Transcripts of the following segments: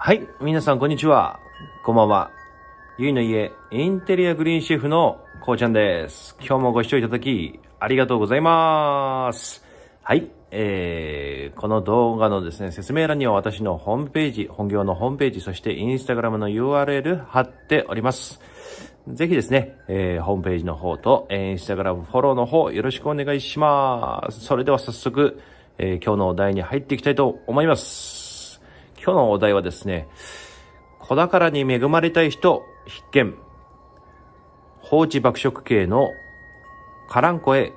はい、皆さんこんにちは。こんばんは。ゆいの家インテリアグリーンシェフのこうちゃんです。今日もご視聴いただきありがとうございます。はい、えー、この動画のですね、説明欄には私のホームページ、本業のホームページ、そしてインスタグラムの URL 貼っております。ぜひですね、えー、ホームページの方と、えー、インスタグラムフォローの方よろしくお願いします。それでは早速、えー、今日のお題に入っていきたいと思います。今日のお題はですね、子宝に恵まれたい人必見。放置爆食系のカランコへ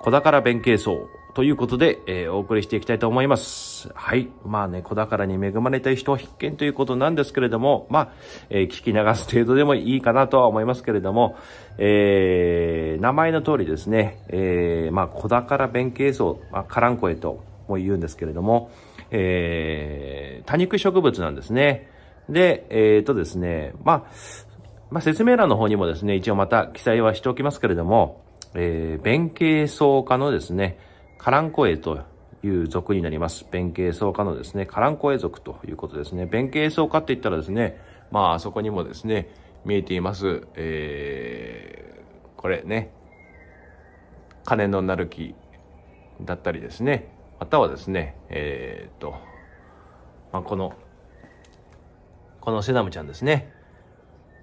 子宝弁慶層ということで、えー、お送りしていきたいと思います。はい。まあね、子宝に恵まれたい人必見ということなんですけれども、まあ、えー、聞き流す程度でもいいかなとは思いますけれども、えー、名前の通りですね、えー、まあ、子宝弁慶層、まあ、カランコへとも言うんですけれども、えー、多肉植物なんですね。で、えっ、ー、とですね、まあ、まあ、説明欄の方にもですね、一応また記載はしておきますけれども、えー、弁慶草科のですね、カランコエという属になります。弁慶草科のですね、カランコエ属ということですね。弁慶草科って言ったらですね、まあ、あそこにもですね、見えています、えー、これね、金のなる木だったりですね、またはですね、えっ、と、まあ、この、このセダムちゃんですね。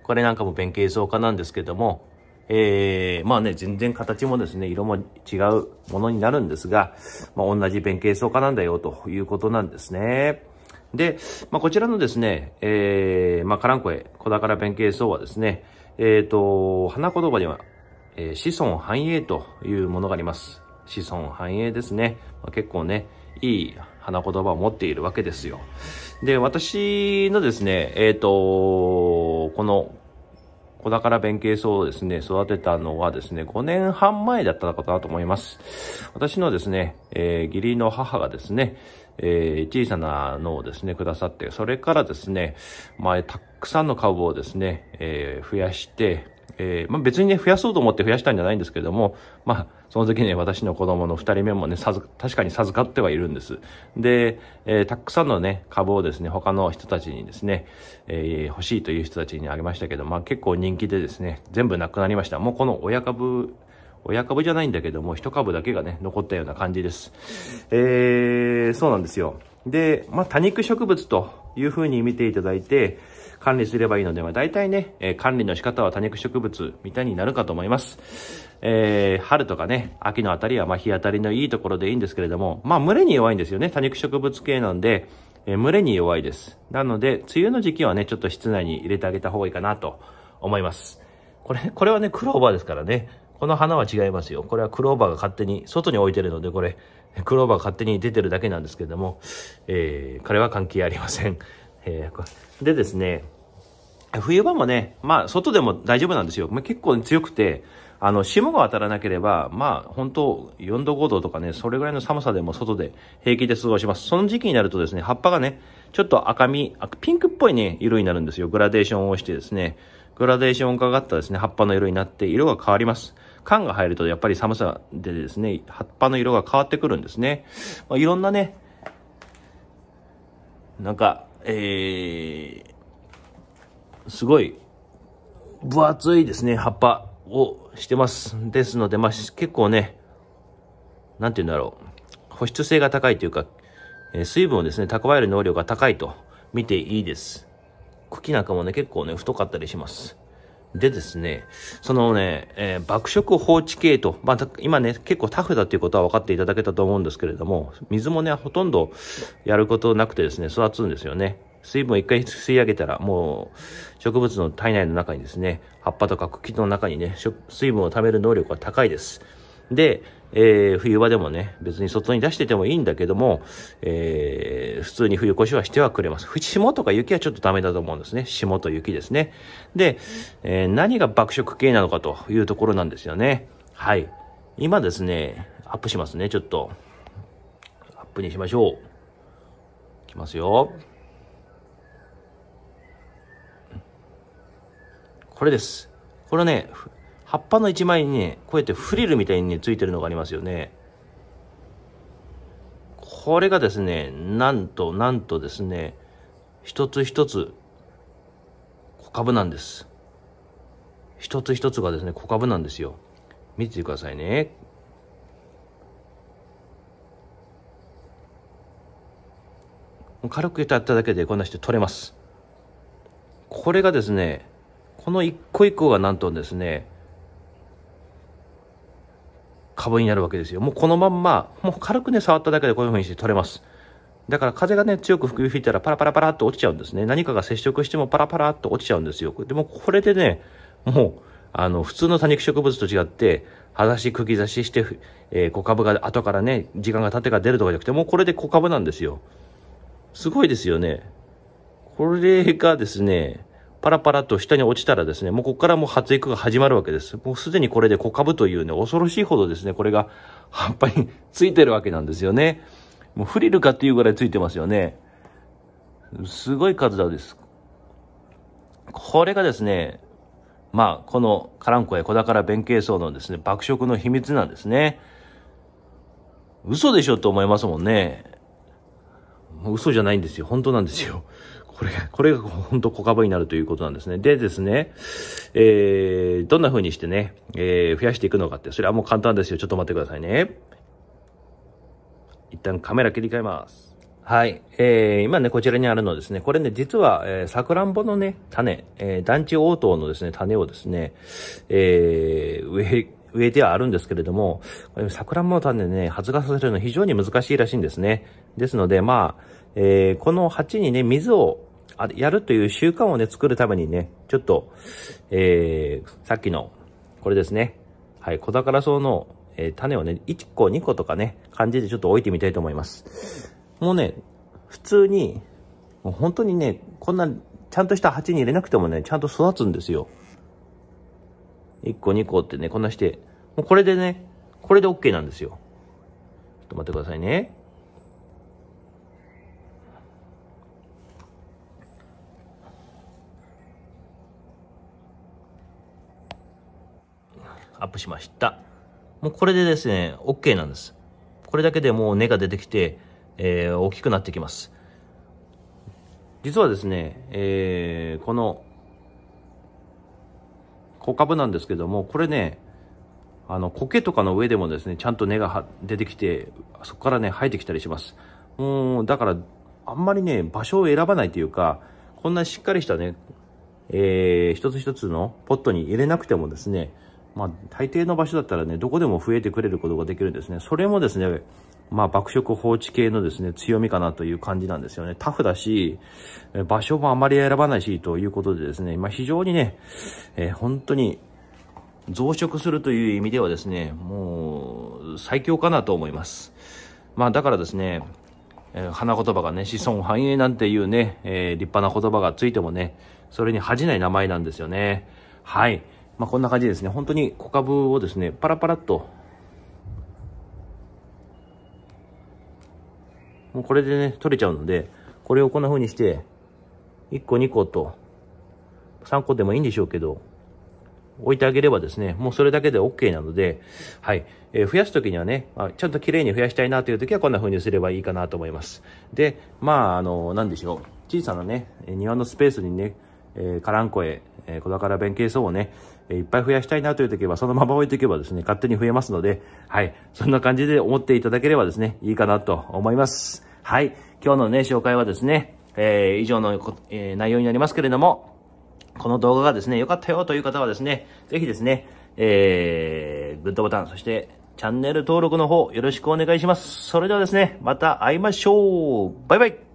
これなんかも弁慶草花なんですけども、えー、まあね、全然形もですね、色も違うものになるんですが、まあ、同じ弁慶草化なんだよということなんですね。で、まあ、こちらのですね、えー、まあ、カランコエ、小宝弁慶草はですね、えっ、ー、と、花言葉には、えー、子孫繁栄というものがあります。子孫繁栄ですね。まあ、結構ね、いい花言葉を持っているわけですよ。で、私のですね、えっ、ー、と、この子宝弁慶層をですね、育てたのはですね、5年半前だったかなと思います。私のですね、えー、義理の母がですね、えー、小さなのをですね、くださって、それからですね、前、たくさんの株をですね、えー、増やして、えー、まあ、別にね、増やそうと思って増やしたんじゃないんですけども、まあ、その時ね、私の子供の2人目もね、確かに授かってはいるんです。で、えー、たくさんのね、株をですね、他の人たちにですね、えー、欲しいという人たちにあげましたけど、まあ結構人気でですね、全部なくなりました。もうこの親株、親株じゃないんだけども、一株だけがね、残ったような感じです。えー、そうなんですよ。で、まあ多肉植物というふうに見ていただいて、管理すればいいので、まあ、大体ね、えー、管理の仕方は多肉植物みたいになるかと思います。えー、春とかね、秋のあたりはま日当たりのいいところでいいんですけれども、まあ群れに弱いんですよね。多肉植物系なんで、えー、群れに弱いです。なので、梅雨の時期はね、ちょっと室内に入れてあげた方がいいかなと思います。これ、これはね、クローバーですからね。この花は違いますよ。これはクローバーが勝手に、外に置いてるので、これ、クローバーが勝手に出てるだけなんですけれども、えー、彼は関係ありません。でですね、冬場もね、まあ、外でも大丈夫なんですよ。まあ、結構強くて、あの、霜が当たらなければ、まあ、本当4度5度とかね、それぐらいの寒さでも外で平気で過ごします。その時期になるとですね、葉っぱがね、ちょっと赤み、ピンクっぽいね、色になるんですよ。グラデーションをしてですね、グラデーションをかったですね、葉っぱの色になって、色が変わります。缶が入るとやっぱり寒さでですね、葉っぱの色が変わってくるんですね。まあ、いろんなね、なんか、えー、すごい分厚いですね、葉っぱをしてます。ですので、まあ、結構ね、なんて言うんだろう、保湿性が高いというか、え水分をですね、蓄える能力が高いと見ていいです。茎なんかもね、結構ね、太かったりします。でですね、そのね、えー、爆食放置系と、まあ、今ね、結構タフだということは分かっていただけたと思うんですけれども、水もね、ほとんどやることなくてですね、育つんですよね。水分を一回吸い上げたら、もう植物の体内の中にですね、葉っぱとか茎の中にね、水分を貯める能力は高いです。で、えー、冬場でもね、別に外に出しててもいいんだけども、えー、普通に冬越しはしてはくれます。霜とか雪はちょっとダメだと思うんですね。霜と雪ですね。で、えー、何が爆食系なのかというところなんですよね。はい。今ですね、アップしますね、ちょっと。アップにしましょう。いきますよ。これです。これね、葉っぱの一枚にね、こうやってフリルみたいにね、ついてるのがありますよね。これがですね、なんとなんとですね、一つ一つ、小株なんです。一つ一つがですね、小株なんですよ。見ててくださいね。軽く歌っただけでこんなして取れます。これがですね、この一個一個がなんとですね、株になるわけですよ。もうこのまんま、もう軽くね、触っただけでこういう風にして取れます。だから風がね、強く吹いたらパラパラパラっと落ちちゃうんですね。何かが接触してもパラパラっと落ちちゃうんですよ。でもこれでね、もう、あの、普通の多肉植物と違って、裸ざし、刺ざしして、えー、小株が後からね、時間が経ってから出るとかじゃなくて、もうこれで小株なんですよ。すごいですよね。これがですね、パラパラと下に落ちたらですね、もうここからもう発育が始まるわけです。もうすでにこれで小株というね、恐ろしいほどですね、これが葉っぱについてるわけなんですよね。もうフリルかっていうぐらいついてますよね。すごい数だです。これがですね、まあ、このカランコや小宝弁慶層のですね、爆食の秘密なんですね。嘘でしょって思いますもんね。もう嘘じゃないんですよ。本当なんですよ。これ、これが本当小株になるということなんですね。でですね、えー、どんな風にしてね、えー、増やしていくのかって、それはもう簡単ですよ。ちょっと待ってくださいね。一旦カメラ切り替えます。はい。えー、今ね、こちらにあるのですね、これね、実は、えー、サクランボのね、種、えー、団地応答のですね、種をですね、えー、植え、植えてはあるんですけれども、これ桜の種ね、発芽させるの非常に難しいらしいんですね。ですので、まあ、えー、この鉢にね、水をやるという習慣をね、作るためにね、ちょっと、えー、さっきの、これですね。はい、小宝草の、えー、種をね、1個2個とかね、感じでちょっと置いてみたいと思います。もうね、普通に、もう本当にね、こんな、ちゃんとした鉢に入れなくてもね、ちゃんと育つんですよ。1個2個ってね、こんなして、もうこれでね、これで OK なんですよ。ちょっと待ってくださいね。アップしました。もうこれでですね、OK なんです。これだけでもう根が出てきて、えー、大きくなってきます。実はですね、えー、この小株なんですけども、これね、あの、苔とかの上でもですね、ちゃんと根が出てきて、そこからね、生えてきたりします。うん、だから、あんまりね、場所を選ばないというか、こんなしっかりしたね、えー、一つ一つのポットに入れなくてもですね、まあ、大抵の場所だったらね、どこでも増えてくれることができるんですね。それもですね、まあ、爆食放置系のですね、強みかなという感じなんですよね。タフだし、場所もあまり選ばないし、ということでですね、まあ、非常にね、えー、本当に、増殖するという意味ではですね、もう、最強かなと思います。まあ、だからですね、えー、花言葉がね、子孫繁栄なんていうね、えー、立派な言葉がついてもね、それに恥じない名前なんですよね。はい。まあ、こんな感じですね。本当に小株をですね、パラパラっと、もうこれでね、取れちゃうので、これをこんな風にして、1個2個と、3個でもいいんでしょうけど、置いてあげればですね、もうそれだけで OK なので、はい。えー、増やすときにはね、まあ、ちゃんと綺麗に増やしたいなというときはこんな風にすればいいかなと思います。で、まあ、あの、なんでしょう。小さなね、庭のスペースにね、えー、カランコエ、えー、小宝弁慶層をね、えー、いっぱい増やしたいなという時は、そのまま置いていけばですね、勝手に増えますので、はい、そんな感じで思っていただければですね、いいかなと思います。はい、今日のね、紹介はですね、えー、以上のこ、えー、内容になりますけれども、この動画がですね、良かったよという方はですね、ぜひですね、えー、グッドボタン、そして、チャンネル登録の方、よろしくお願いします。それではですね、また会いましょうバイバイ